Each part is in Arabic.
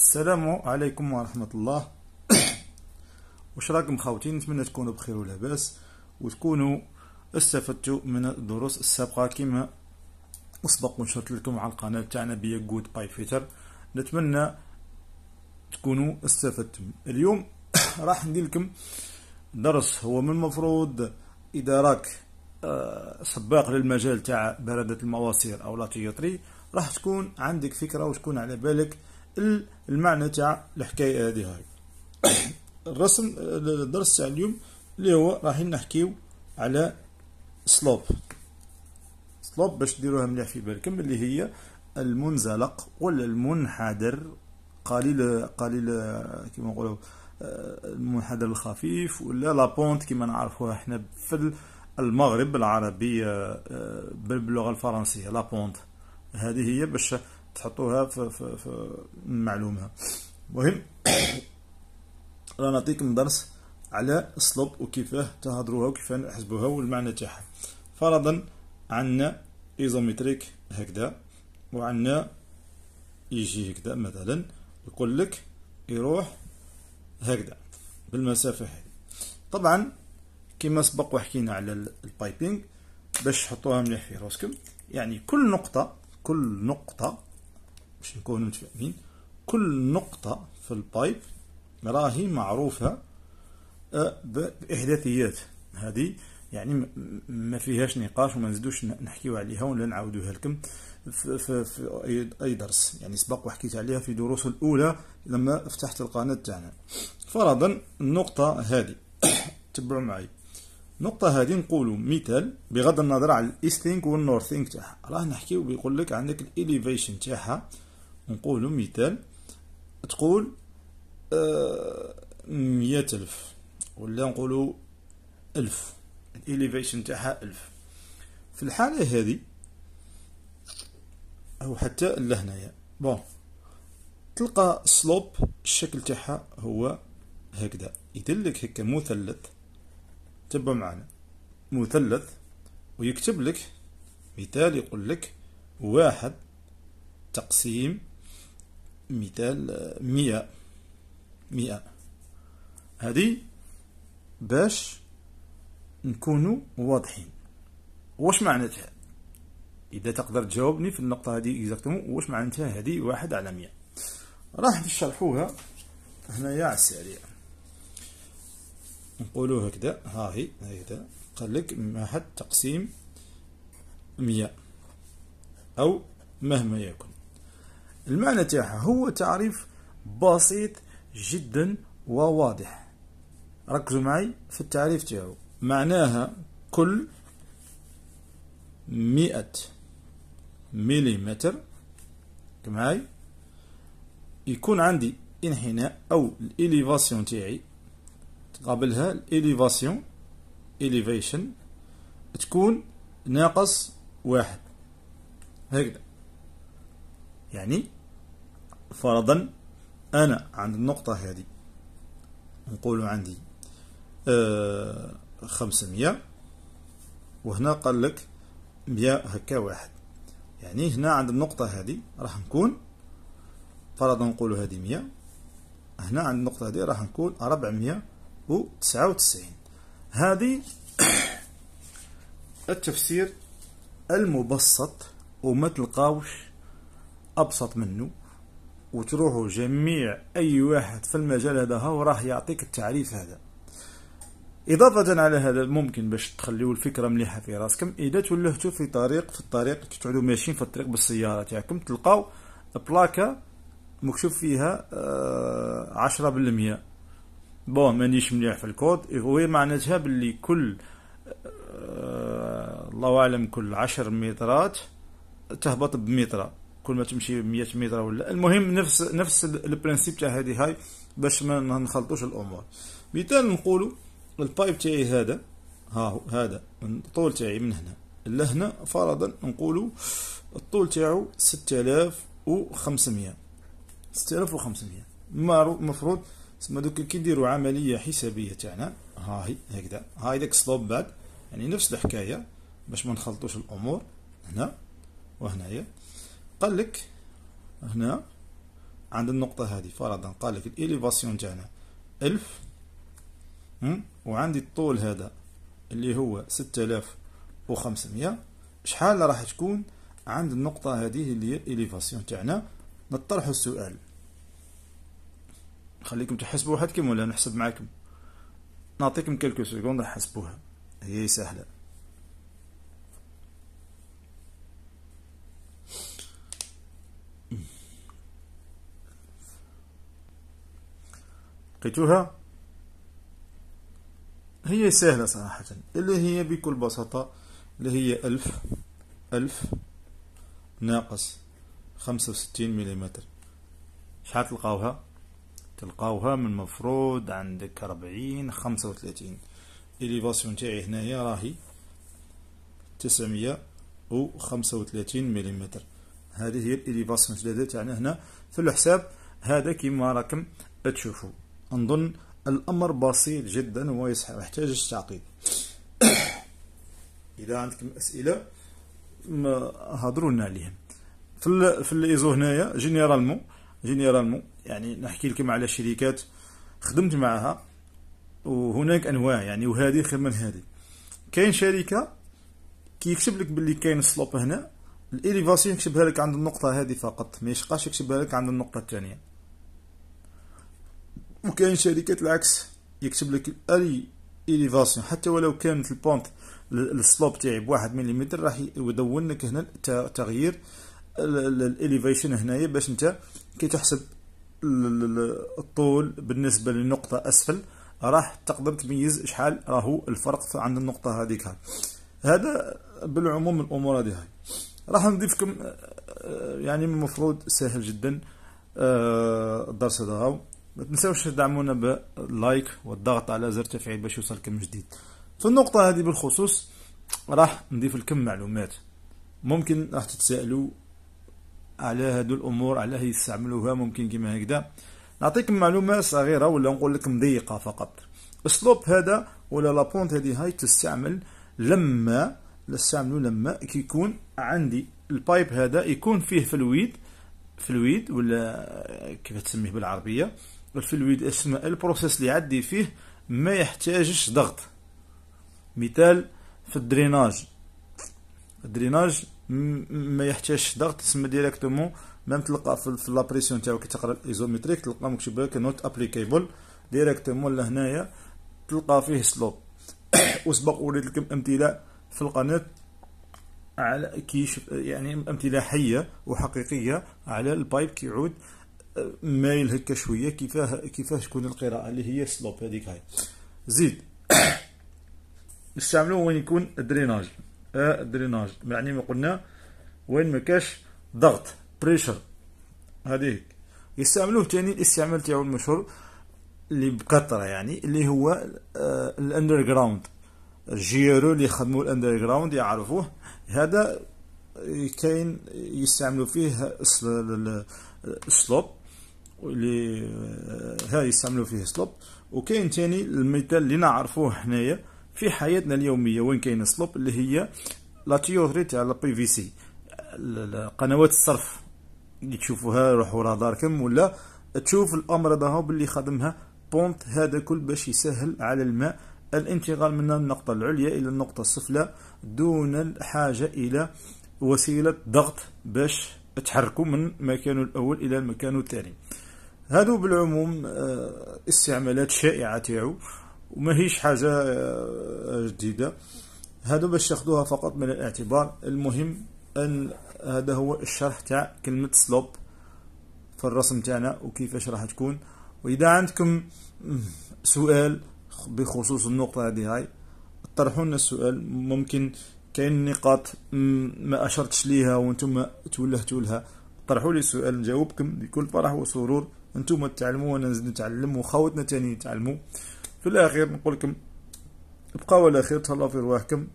السلام عليكم ورحمة الله واش راكم خاوتي نتمنى تكونوا بخير ولاباس وتكونوا استفدتوا من الدروس السابقة كما أسبق ونشرت لكم على القناة تاعنا بيا جود باي فيتر نتمنى تكونوا استفدتم اليوم راح ندير لكم درس هو من المفروض إذا راك آه، سباق للمجال تاع بردة المواسير أو لا راح تكون عندك فكرة وتكون على بالك المعنى تاع الحكايه هذه هاي الرسم الدرس تاع اليوم اللي هو راح نحكيو على سلوب سلوب باش ديروها مليح في بالكم اللي هي المنزلق ولا المنحدر قليل قليل كيما نقولوا المنحدر الخفيف ولا لابونت كيما نعرفوها احنا في المغرب العربي باللغه الفرنسيه لابونت هذه هي باش تحطوها في, في, في معلومه المهم رانا نعطيكم درس على السلوب وكيفاه تهضروها وكيفاه نحسبوها والمعنى تاعها فرضا عندنا ايزومتريك هكذا وعندنا يجي هكذا مثلا يقول لك يروح هكذا بالمسافه هذه طبعا كما سبق وحكينا على البايبينج باش تحطوها مليح في راسكم يعني كل نقطه كل نقطه باش نكونوا متفاهمين كل نقطة في البايب راهي معروفة آه، بإحداثيات هذه يعني ما فيهاش نقاش وما نزيدوش نحكيو عليها ولا نعاودوها لكم في, في, في اي درس يعني سبق وحكيت عليها في دروس الاولى لما فتحت القناه تاعنا فرضا النقطه هذه تبعوا معي النقطة هذه نقولوا مثال بغض النظر على الايستينك والنورثينك تاعها راه نحكيو بيقول لك عندك الاليفيشن تاعها نقولوا مثال تقول آه، مية ألف ولا نقولوا ألف الإليفيشن تاعها ألف في الحالة هذه أو حتى لهنايا بون تلقى سلوب الشكل تاعها هو هكذا يدلك هكا مثلث تبع معنا مثلث ويكتب لك مثال يقول لك واحد تقسيم مثال مئة مئة هذه باش نكونوا واضحين واش معناتها اذا تقدر تجاوبني في النقطه هذه اكزاكتومون واش معناتها هذه واحد على مئة راح نشرحوها هنايا على السريع نقولوا هكذا ها هي هكذا قال لك معهد تقسيم مئة او مهما يكن المعنى تاعها هو تعريف بسيط جدا وواضح ركزوا معي في التعريف تاعو معناها كل مئة مليمتر معي يكون عندي انحناء او الاليفاسيون تاعي تقابلها الاليفاسيون اليفيشن تكون ناقص واحد هكذا يعني فرضا أنا عند النقطة هذه نقول عندي آه 500 وهنا قال لك مية هكا واحد يعني هنا عند النقطة هذه راح نكون فرضا نقول هذه مية هنا عند النقطة هذه راح نكون 499 وتسعين هذه التفسير المبسط وما تلقاوش أبسط منه وتروحوا جميع أي واحد في المجال هذا هو راح يعطيك التعريف هذا إضافة على هذا ممكن باش تخليو الفكرة مليحة في راسكم إذا تولهتو في طريق في الطريق تقعدوا ماشيين في الطريق بالسيارة تاعكم تلقاو بلاكة مكتوب فيها آه، عشرة بالمية بون مانيش مليح في الكود هو معناتها باللي كل آه، الله أعلم كل عشر مترات تهبط بمترة كل ما تمشي 100 متر ولا المهم نفس نفس البرانسيب تاع هذه هاي باش ما نخلطوش الامور مثال نقولوا البايب تاعي هذا ها هذا الطول تاعي من هنا لهنا فرضا نقولوا الطول تاعو 6500 6500 المفروض تسمى دوك كي نديروا عمليه حسابيه تاعنا هي هكذا هاي داك سلوب بعد يعني نفس الحكايه باش ما نخلطوش الامور هنا وهنايا قال لك هنا عند النقطة هذه فرضا قال لك الإليفاسيون تاعنا ألف وعندي الطول هذا اللي هو ستة آلاف وخمسمية شحال راح تكون عند النقطة هذه اللي هي الإليفاسيون تاعنا نطرحوا السؤال خليكم تحسبوا وحدكم ولا نحسب معاكم نعطيكم كلكو سكوند نحسبوها هي سهله لقيتوها هي سهلة صراحة اللي هي بكل بساطة اللي هي ألف ألف ناقص خمسة وستين مليمتر شحال تلقاوها تلقاوها من مفروض عندك ربعين خمسة وثلاثين إليفاسيون تاعي هنايا راهي تسعمية وخمسة وثلاثين مليمتر هذه هي الإليفاسيون تاعنا هنا في الحساب هذا كيما راكم تشوفوا نظن الأمر بسيط جدا ويحتاج يحتاجش تعقيد إذا عندكم أسئلة هضروا لنا عليهم في في الايزو هنايا جينيرالمون جينيرالمون يعني نحكي لكم على شركات خدمت معها وهناك انواع يعني وهذه خير من هذه كاين شركه كيكتب لك باللي كاين سلوب هنا الاليفاسيون يكتبها لك عند النقطه هذه فقط ما يشقاش يكتبها لك عند النقطه الثانيه وكاين شركات العكس يكتب لك الالي اليفاسيون حتى ولو كانت البونت السلوب تاعي بواحد ملم راح يدون لك هنا تغيير الاليفيشن هنايا باش انت كي تحسب الطول بالنسبه للنقطه اسفل راح تقدر تميز شحال راهو الفرق عند النقطه هذيك هذا بالعموم الامور هذه راح نضيفكم آه، آه، يعني المفروض سهل جدا آه، الدرس هذا ما تنساوش تدعمونا باللايك والضغط على زر التفعيل باش يوصلكم جديد في النقطة هذه بالخصوص راح نضيف لكم معلومات ممكن راح تتسائلوا على هذه الامور علاه يستعملوها ممكن كيما هكذا نعطيكم معلومه صغيره ولا نقول لكم ضيقه فقط السلوب هذا ولا لابونت هذه هاي تستعمل لما نستعملو لما كيكون عندي البايب هذا يكون فيه فلويد فلويد ولا كيف تسميه بالعربيه الفلويد اسمه البروسيس اللي يعدي فيه ما يحتاجش ضغط مثال في الدريناج الدريناج ما يحتاجش ضغط تسمى ديريكتومون ميم تلقى في لابريسيون تاعو كي تقرا الايزومتريك تلقى مكتوب لك نوت ابليكابل ديريكتومون لهنايا تلقى فيه سلوب وسبق وريت لكم امثله في القناه على كي يعني امثله حيه وحقيقيه على البايب كيعود مايل هكا شويه كيفاه كيفاش تكون القراءه اللي هي سلوب هذيك هاي زيد نستعملو وين يكون الدريناج آه الدريناج يعني ما قلنا وين ما كاش ضغط بريشر هذيك يستعملوه تاني الاستعمال تاعو المشهور اللي بكثره يعني اللي هو أه، الاندر جراوند الجيرو اللي يخدموا الاندر جراوند يعرفوه هذا كاين يستعملوا فيه السلوب اللي آه، ها يستعملوا فيه سلوب وكاين تاني المثال اللي نعرفوه حنايا في حياتنا اليوميه وين كاين سلوب اللي هي لا تيوري تاع لا بي في سي قنوات الصرف اللي تشوفوها روحوا ورا داركم ولا تشوف الامر هذا باللي خدمها بونت هذا كل باش يسهل على الماء الانتقال من النقطة العليا إلى النقطة السفلى دون الحاجة إلى وسيلة ضغط باش تحركوا من مكانه الأول إلى المكان الثاني هادو بالعموم آه، استعمالات شائعة تاعو وماهيش حاجة آه، جديدة هادو باش تاخدوها فقط من الاعتبار المهم ان هذا هو الشرح تاع كلمة سلوب في الرسم تاعنا وكيفاش راح تكون واذا عندكم سؤال بخصوص النقطة هذه هاي اطرحوا لنا السؤال ممكن كاين نقاط ما اشرتش ليها وانتم تولهتوا لها طرحوا لي السؤال نجاوبكم بكل فرح وسرور انتم تعلموا وانا نتعلم وخوتنا تاني يتعلموا في الاخير نقول لكم بقاو على خير تهلاو في رواحكم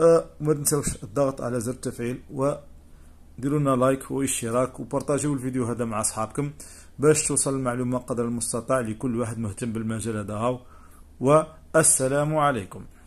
أه ما تنساوش الضغط على زر التفعيل و لنا لايك واشتراك وبارطاجيو الفيديو هذا مع اصحابكم باش توصل المعلومه قدر المستطاع لكل واحد مهتم بالمجال هذا والسلام عليكم